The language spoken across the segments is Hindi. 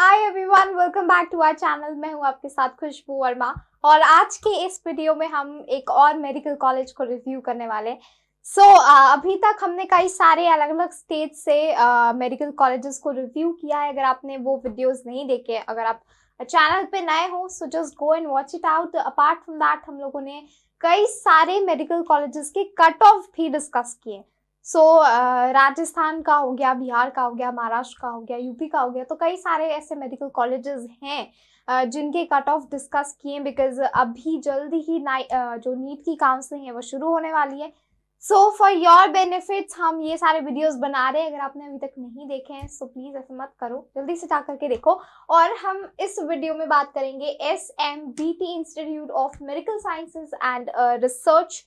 hi everyone welcome back to our channel मैं हूं आपके साथ खुशबू वर्मा और आज के इस वीडियो में हम एक और मेडिकल कॉलेज को रिव्यू करने वाले सो so, अभी तक हमने कई सारे अलग अलग स्टेट से मेडिकल कॉलेजेस को रिव्यू किया है अगर आपने वो वीडियोस नहीं देखे अगर आप चैनल पे नए हो so just go and watch it out apart from that हम लोगों ने कई सारे मेडिकल कॉलेजेस के कट ऑफ भी डिस्कस किए सो so, uh, राजस्थान का हो गया बिहार का हो गया महाराष्ट्र का हो गया यूपी का हो गया तो कई सारे ऐसे मेडिकल कॉलेजेस हैं uh, जिनके कट ऑफ डिस्कस किए बिकॉज अभी जल्द ही uh, जो नीट की काउंसलिंग है वो शुरू होने वाली है सो फॉर योर बेनिफिट्स हम ये सारे वीडियोस बना रहे हैं अगर आपने अभी तक नहीं देखे हैं सो प्लीज़ ऐसे मत करो जल्दी से जा करके देखो और हम इस वीडियो में बात करेंगे S M B T institute of medical sciences and research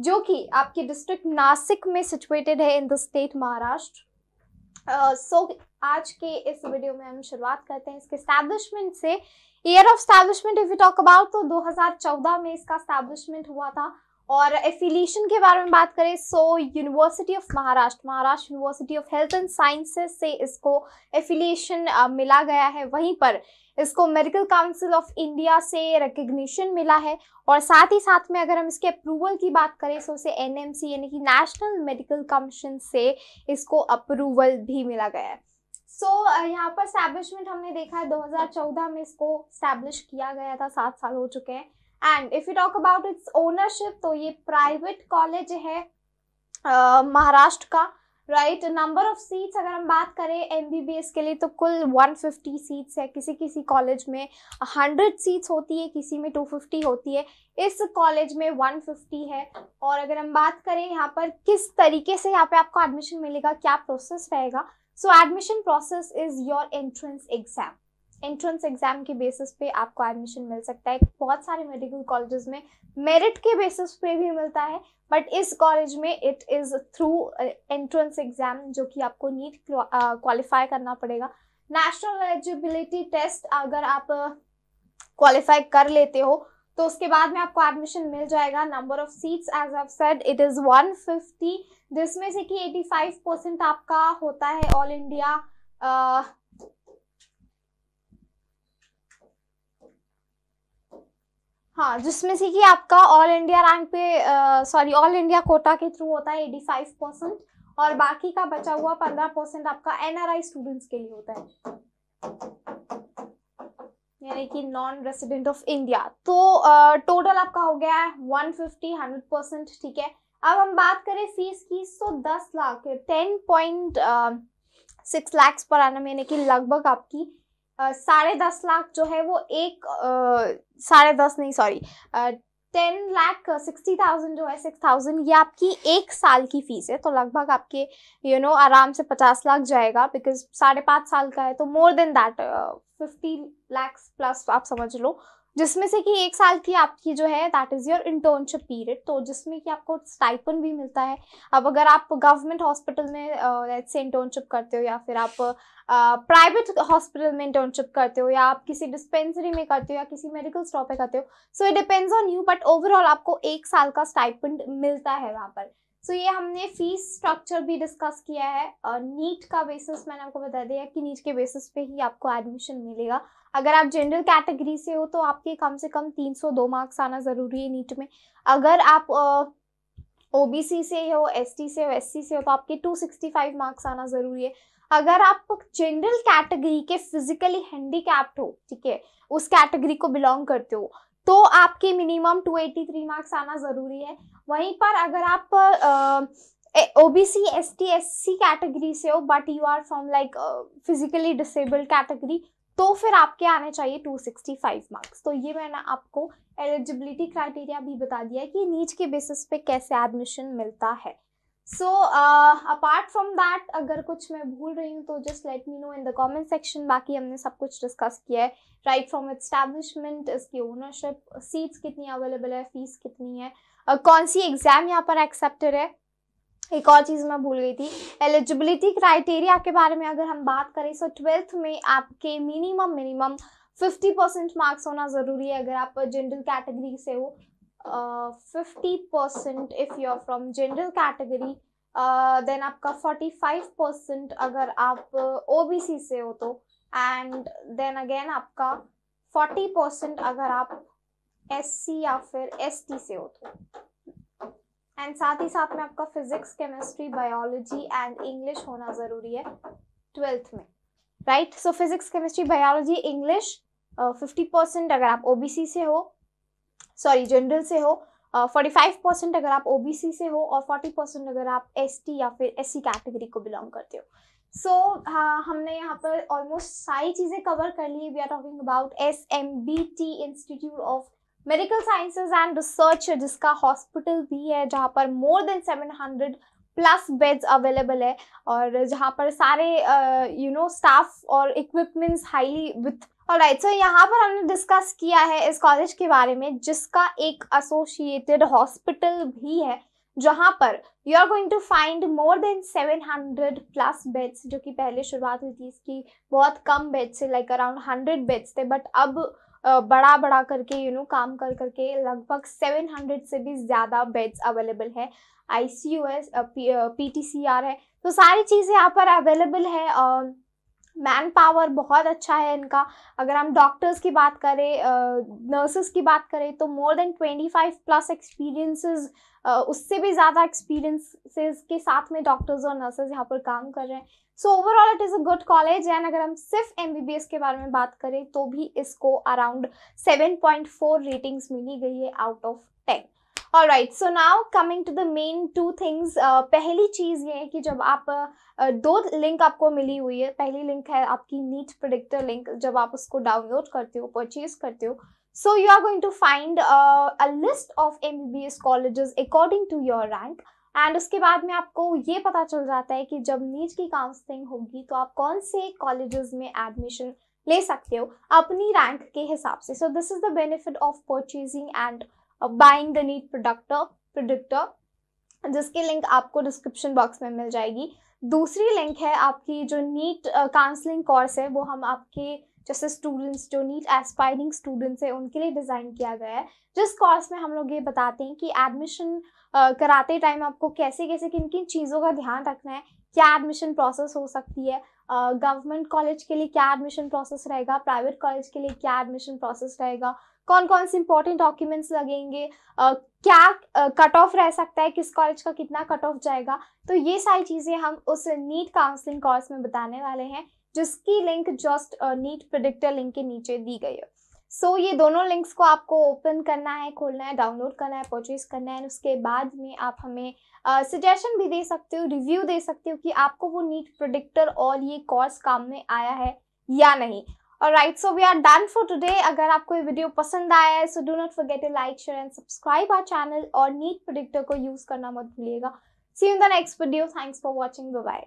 जो कि आपके डिस्ट्रिक्ट नासिक में सिचुएटेड है in the state Maharashtra so आज के इस वीडियो में हम शुरुआत करते हैं इसके स्टैब्लिशमेंट से year of establishment if you talk about तो 2014 में इसका स्टैब्लिशमेंट हुआ था और एफिलिएशन के बारे में बात करें so university of Maharashtra Maharashtra university of health and sciences से इसको एफिलिएशन मिला गया है वहीं पर इसको मेडिकल काउंसिल ऑफ इंडिया से रिकग्निशन मिला है और साथ ही साथ में अगर हम इसके अप्रूवल की बात करें तो उसे एन यानी कि नेशनल मेडिकल कमीशन से इसको अप्रूवल भी मिला गया है सो so, यहाँ पर स्टैब्लिशमेंट हमने देखा है 2014 में इसको स्टैब्लिश किया गया था सात साल हो चुके हैं and if you talk about its ownership तो ये प्राइवेट कॉलेज है महाराष्ट्र का राइट नंबर ऑफ सीट्स अगर हम बात करें एम के लिए तो कुल 150 सीट्स है किसी किसी कॉलेज में 100 सीट्स होती है किसी में 250 होती है इस कॉलेज में 150 है और अगर हम बात करें यहाँ पर किस तरीके से यहाँ पे आपको एडमिशन मिलेगा क्या प्रोसेस रहेगा so admission process is your entrance exam entrance exam के बेसिस पे आपको एडमिशन मिल सकता है बहुत सारे मेडिकल कॉलेजेस में मेरिट के बेसिस पे भी मिलता है बट इस कॉलेज में it is through entrance exam जो कि आपको नीट क्वालिफाई uh, करना पड़ेगा नेशनल एलिजिबिलिटी टेस्ट अगर आप क्वालिफाई uh, कर लेते हो तो उसके बाद में आपको एडमिशन मिल जाएगा number of seats as I said it is one जिसमें से कि एटी आपका होता है ऑल इंडिया हाँ जिसमें से कि आपका ऑल इंडिया रैंक पे सॉरी ऑल इंडिया कोटा के थ्रू होता है एटी फाइव परसेंट और बाकी का बचा हुआ पंद्रह परसेंट आपका एनआरआई स्टूडेंट्स के लिए होता है यानी कि नॉन रेसिडेंट ऑफ इंडिया तो टोटल आपका हो गया है वन फिफ्टी हंड्रेड परसेंट ठीक है अब हम बात करें फीस की सो दस lakh ten point six lakhs पर आना यानी कि लगभग आपकी साढ़े दस लाख जो है वो एक साढ़े दस नहीं sorry ten lakh sixty thousand जो है सिक्स थाउजेंड ये आपकी एक साल की फीस है तो लगभग आपके यू you नो know, आराम से पचास लाख जाएगा बिकॉज साढ़े पाँच साल का है तो more than that fifty lakhs plus आप समझ लो जिसमें से कि एक साल की आपकी जो है that is your internship period तो जिसमें कि आपको स्टाइपन भी मिलता है अब अगर आप गवर्नमेंट हॉस्पिटल में लेट्स से इंटर्नशिप करते हो या फिर आप प्राइवेट uh, हॉस्पिटल में इंटर्नशिप करते हो या आप किसी डिस्पेंसरी में करते हो या किसी मेडिकल स्टॉप पे करते हो so it depends on you but overall आपको एक साल का स्टाइपन मिलता है वहाँ पर सो so, ये हमने फीस स्ट्रक्चर भी डिस्कस किया है नीट uh, का बेसिस मैंने आपको बता दिया कि नीट के बेसिस पे ही आपको एडमिशन मिलेगा अगर आप जनरल कैटेगरी से हो तो आपके कम से कम 302 मार्क्स आना ज़रूरी है नीट में अगर आप ओ बी सी से हो एस टी से हो एस सी से हो तो आपके 265 मार्क्स आना ज़रूरी है अगर आप जनरल कैटेगरी के फिजिकली हैंडीकैप्ड हो ठीक है उस कैटेगरी को बिलोंग करते हो तो आपके मिनिमम 283 मार्क्स आना ज़रूरी है वहीं पर अगर आप C S T S C category से हो but you are from like physically disabled category तो फिर आपके आने चाहिए 265 मार्क्स तो ये मैंने आपको एलिजिबिलिटी क्राइटेरिया भी बता दिया है कि नीच के बेसिस पे कैसे एडमिशन मिलता है सो अपार्ट फ्रॉम दैट अगर कुछ मैं भूल रही हूँ तो just let me know in the comment section बाकी हमने सब कुछ डिस्कस किया है राइट फ्रॉम इस्टेब्लिशमेंट इसकी ओनरशिप सीट्स कितनी अवेलेबल है फीस कितनी है uh, कौन सी एग्जाम यहाँ पर एक्सेप्टेड है एक और चीज़ मैं भूल गई थी एलिजिबिलिटी क्राइटेरिया के बारे में अगर हम बात करें सो ट्वेल्थ में आपके minimum minimum fifty percent marks होना ज़रूरी है अगर आप जनरल कैटेगरी से हो fifty percent if you are from general category then आपका फोर्टी फाइव परसेंट अगर आप ओ बी सी से हो तो एंड देन अगेन आपका फोर्टी परसेंट अगर आप एस सी या फिर एस टी से हो तो एंड साथ ही साथ में आपका physics chemistry biology and English होना ज़रूरी है ट्वेल्थ में right so physics chemistry biology English fifty percent अगर आप ओबीसी से हो सॉरी जनरल से हो फोर्टी फाइव परसेंट अगर आप ओबीसी से हो और फोर्टी परसेंट अगर आप टी या फिर सी कैटेगरी e को बिलोंग करते हो सो so, हाँ हमने यहाँ पर ऑलमोस्ट सारी चीज़ें कवर कर ली we are talking about S M B T institute of medical sciences and research जिसका हॉस्पिटल भी है जहाँ पर more than 700 plus beds available है और जहाँ पर सारे यू नो स्टाफ और equipments highly with right so यहाँ पर हमने डिस्कस किया है इस कॉलेज के बारे में जिसका एक एसोसिएटेड हॉस्पिटल भी है जहाँ पर you are going to find more than 700 plus beds जो कि पहले शुरुआत हुई थी इसकी बहुत कम बेड्स से लाइक अराउंड 100 बेड्स थे बट अब बड़ा बड़ा करके यू you नो know, काम कर करके लगभग 700 से भी ज़्यादा बेड्स अवेलेबल है I C U S P T C R है तो सारी चीज़ें यहाँ पर अवेलेबल है मैन पावर बहुत अच्छा है इनका अगर हम डॉक्टर्स की बात करें नर्सेस की बात करें तो मोर देन 25 प्लस एक्सपीरियंसेस उससे भी ज़्यादा एक्सपीरियंसेस के साथ में डॉक्टर्स और नर्सेज यहाँ पर काम कर रहे हैं so overall it is a good college and अगर हम सिर्फ एम के बारे में बात करें तो भी इसको अराउंड 7.4 रेटिंग्स मिली गई है out of 10 all right so now coming to the main two things पहली चीज़ ये है कि जब आप uh, दो लिंक आपको मिली हुई है पहली लिंक है आपकी नीट प्रोडिक्टर लिंक जब आप उसको डाउनलोड करते हो परचेज करते हो so you are going to find a list of M B B S colleges according to your rank and उसके बाद में आपको ये पता चल जाता है कि जब नीट की काउंसलिंग होगी तो आप कौन से कॉलेजेस में एडमिशन ले सकते हो अपनी रैंक के हिसाब से so this is the benefit of purchasing and buying the NEET predictor predictor जिसकी लिंक आपको डिस्क्रिप्शन बॉक्स में मिल जाएगी दूसरी लिंक है आपकी जो नीट काउंसलिंग uh, कोर्स है वो हम आपके जैसे स्टूडेंट्स जो नीट एस्पायरिंग स्टूडेंट्स हैं उनके लिए डिज़ाइन किया गया है जिस कोर्स में हम लोग ये बताते हैं कि एडमिशन कराते टाइम आपको कैसे कैसे किन किन चीज़ों का ध्यान रखना है क्या एडमिशन प्रोसेस हो सकती है गवर्नमेंट कॉलेज के लिए क्या एडमिशन प्रोसेस रहेगा प्राइवेट कॉलेज के लिए क्या एडमिशन प्रोसेस रहेगा कौन कौन से इंपॉर्टेंट डॉक्यूमेंट्स लगेंगे uh, क्या कट ऑफ रह सकता है किस कॉलेज का कितना कट ऑफ जाएगा तो ये सारी चीज़ें हम उस नीट काउंसलिंग कोर्स में बताने वाले हैं जिसकी link just NEET predictor link के नीचे दी गई है सो so, ये दोनों लिंक्स को आपको ओपन करना है खोलना है डाउनलोड करना है परचेज करना है उसके बाद में आप हमें सजेशन uh, भी दे सकते हो रिव्यू दे सकते हो कि आपको वो नीट प्रोडिक्टर और ये कोर्स काम में आया है या नहीं और right so we are done for today अगर आपको ये वीडियो पसंद आया है so do not forget a like share and subscribe our channel और नीट प्रोडिक्टर को यूज़ करना मत भूलिएगा see in the next video thanks for watching bye